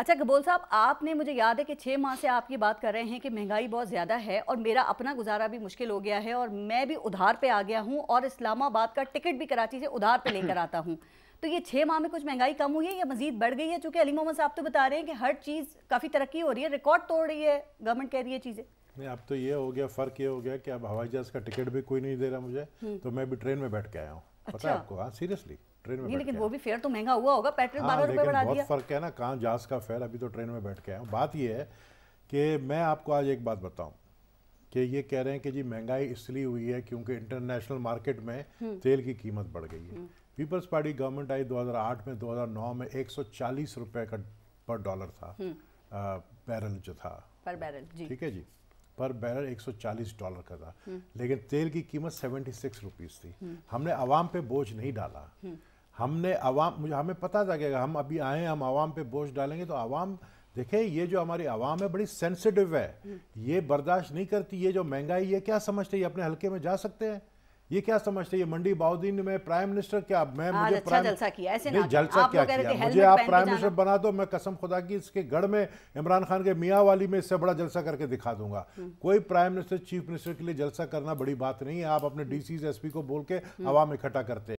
अच्छा कबोल साहब आपने मुझे याद है कि छः माह से आप ये बात कर रहे हैं कि महंगाई बहुत ज़्यादा है और मेरा अपना गुजारा भी मुश्किल हो गया है और मैं भी उधार पे आ गया हूँ और इस्लामाबाद का टिकट भी कराची से उधार पे लेकर आता हूँ तो ये छः माह में कुछ महंगाई कम हुई है या मजीद बढ़ गई है चूँकि अली मोहम्मद साहब तो बता रहे हैं कि हर चीज़ काफ़ी तरक्की हो रही है रिकॉर्ड तोड़ रही है गवर्नमेंट कह रही है चीज़ें नहीं अब तो ये हो गया फ़र्क ये हो गया कि अब हवाई जहाज़ का टिकट भी कोई नहीं दे रहा मुझे हम्म। तो मैं भी ट्रेन में बैठ के आया हूँ अच्छा। पता है अच्छा। आपको हाँ सीरियसली ट्रेन में लेकिन वो भी फेयर तो महंगा हुआ होगा पेट्रोल हाँ, बारह बढ़ा दिया फ़र्क है ना कहाँ जहाज़ का फेयर अभी तो ट्रेन में बैठ के आया हूँ बात यह है कि मैं आपको आज एक बात बताऊँ कि ये कह रहे हैं कि जी महंगाई इसलिए हुई है क्योंकि इंटरनेशनल मार्केट में हम्म। तेल की कीमत बढ़ गई है पीपल्स पार्टी गवर्नमेंट आई 2008 में 2009 में 140 रुपए का पर डॉलर था बैरल हम्म। जो था पर बैरल जी ठीक है जी पर बैरल 140 डॉलर का था हम्म। लेकिन तेल की कीमत 76 रुपीस थी हमने आवाम पे बोझ नहीं डाला हमने आवाम मुझे हमें पता था कि हम अभी आए हम आवाम पे बोझ डालेंगे तो आवाम देखे ये जो हमारी आवाम है बड़ी सेंसिटिव है ये बर्दाश्त नहीं करती ये जो महंगाई ये क्या समझते ये अपने हल्के में जा सकते हैं ये क्या समझते ये मंडी बाउदीन में प्राइम मिनिस्टर क्या मैं हाँ, मुझे अच्छा प्राइम जलसा किया ऐसे नहीं जलसा क्या किया मुझे आप प्राइम मिनिस्टर बना दो मैं कसम खुदा की इसके गढ़ में इमरान खान के मियाँ वाली में इससे बड़ा जलसा करके दिखा दूंगा हम्म। कोई प्राइम मिनिस्टर चीफ मिनिस्टर के लिए जलसा करना बड़ी बात नहीं है आप अपने डी सी एस पी को बोल के हम्म। आवाम इकट्ठा करते